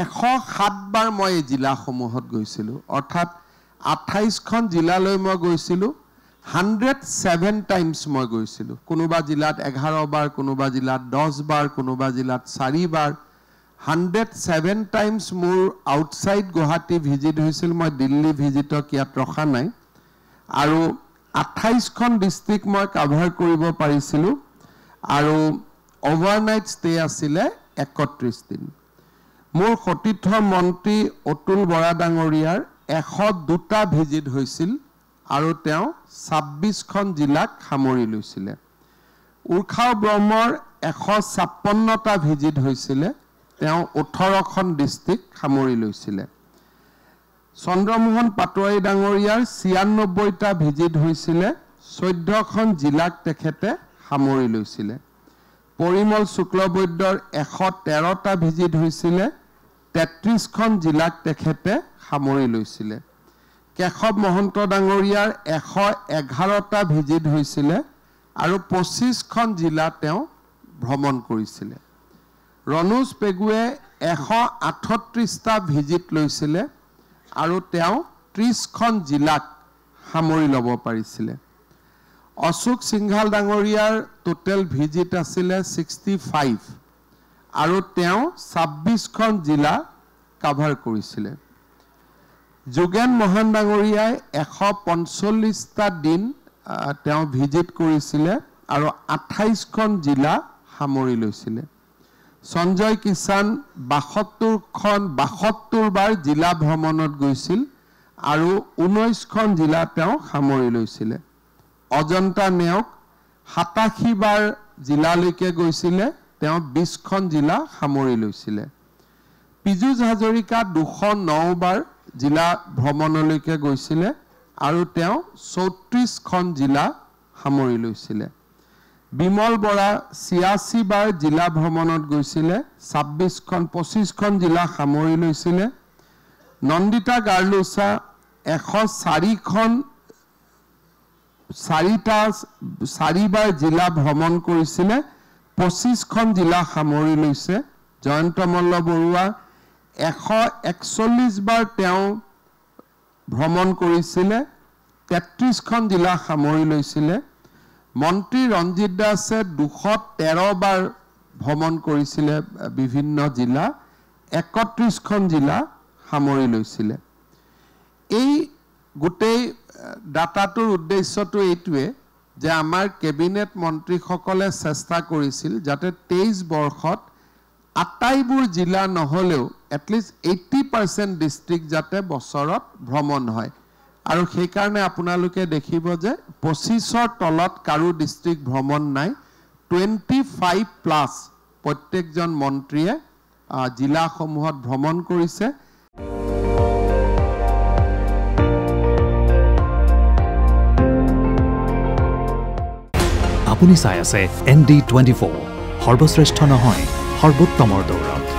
এশ সাতবাৰ মই এই জিলাসমূহত গৈছিলোঁ অৰ্থাৎ আঠাইছখন জিলালৈ মই গৈছিলোঁ হাণ্ড্ৰেড ছেভেন টাইমছ মই গৈছিলোঁ কোনোবা জিলাত এঘাৰ বাৰ কোনোবা জিলাত দহ বাৰ কোনোবা জিলাত চাৰিবাৰ hundred seven times more outside Guwahati visit হৈছিল মই দিল্লী ভিজিটক ইয়াত ৰখা নাই আৰু আঠাইছখন ডিষ্ট্ৰিক্ট মই কাভাৰ কৰিব পাৰিছিলোঁ আৰু অ'ভাৰ নাইট ষ্টে আছিলে একত্ৰিছ দিন মোৰ সতীৰ্থ মন্ত্ৰী অতুল বৰা ডাঙৰীয়াৰ এশ দুটা ভিজিট হৈছিল আৰু তেওঁ ছাব্বিছখন জিলাক সামৰি লৈছিলে উৰ্ষাও ব্ৰহ্মৰ এশ ছাপন্নটা ভিজিট হৈছিলে তেওঁ ওঠৰখন ডিষ্ট্ৰিক্ট সামৰি লৈছিলে চন্দ্ৰমোহন পাটোৱাৰী ডাঙৰীয়াৰ ছিয়ান্নব্বৈটা ভিজিট হৈছিলে চৈধ্যখন জিলাক তেখেতে সামৰি লৈছিলে পৰিমল শুক্লবৈদ্যৰ এশ তেৰটা ভিজিট হৈছিলে তেত্ৰিছখন জিলাক তেখেতে সামৰি লৈছিলে কেশৱ মহন্ত ডাঙৰীয়াৰ এশ এঘাৰটা ভিজিট হৈছিলে আৰু পঁচিছখন জিলা তেওঁ ভ্ৰমণ কৰিছিলে ৰণুজ পেগুৱে এশ আঠত্ৰিছটা ভিজিট লৈছিলে আৰু তেওঁ ত্ৰিছখন জিলাক সামৰি ল'ব পাৰিছিলে অশোক সিংঘাল ডাঙৰীয়াৰ টোটেল ভিজিট আছিলে ছিক্সটি ফাইভ আৰু তেওঁ ছাব্বিছখন জিলা কাভাৰ কৰিছিলে যোগেন মহান ডাঙৰীয়াই এশ পঞ্চল্লিছটা দিন তেওঁ ভিজিট কৰিছিলে আৰু আঠাইছখন জিলা সামৰি লৈছিলে সঞ্জয় কিষাণ বাসত্তৰখন বাৰ জিলা ভ্ৰমণত গৈছিল আৰু ঊনৈছখন জিলা তেওঁ সামৰি লৈছিলে অজন্তা নেওগ সাতাশীবাৰ জিলালৈকে গৈছিলে তেওঁ বিছখন জিলা সামৰি লৈছিলে পীযুষ হাজৰিকা দুশ ন বাৰ জিলা ভ্ৰমণলৈকে গৈছিলে আৰু তেওঁ চৌত্ৰিছখন জিলা সামৰি লৈছিলে বিমল বৰা ছিয়াশী বাৰ জিলা ভ্ৰমণত গৈছিলে ছাব্বিছখন পঁচিছখন জিলা সামৰি লৈছিলে নন্দিতা গাৰ্লোচা এশ চাৰিখন চাৰিটা চাৰিবাৰ জিলা ভ্ৰমণ কৰিছিলে পঁচিছখন জিলা সামৰি লৈছে জয়ন্ত মল্ল বৰুৱা এশ একচল্লিছ বাৰ তেওঁ ভ্ৰমণ কৰিছিলে তেত্ৰিছখন জিলা সামৰি লৈছিলে মন্ত্ৰী ৰঞ্জিত দাসে দুশ তেৰবাৰ ভ্ৰমণ কৰিছিলে বিভিন্ন জিলা একত্ৰিছখন জিলা সামৰি লৈছিলে এই গোটেই ডাটাটোৰ উদ্দেশ্যটো এইটোৱে যে আমাৰ কেবিনেট মন্ত্ৰীসকলে চেষ্টা কৰিছিল যাতে তেইছ বৰ্ষত আটাইবোৰ জিলা নহ'লেও এটলিষ্ট এইটি পাৰ্চেণ্ট ডিষ্ট্ৰিক্ট যাতে বছৰত ভ্ৰমণ হয় আৰু সেইকাৰণে আপোনালোকে দেখিব যে পঁচিছৰ তলত কাৰো ডিষ্ট্ৰিক্ট ভ্ৰমণ নাই টুৱেণ্টি ফাইভ প্লাছ প্ৰত্যেকজন মন্ত্ৰীয়ে জিলাসমূহত ভ্ৰমণ কৰিছে আপুনি চাই আছে এন ডি টুৱেণ্টি ফ'ৰ সৰ্বশ্ৰেষ্ঠ নহয় সৰ্বোত্তমৰ দৌৰত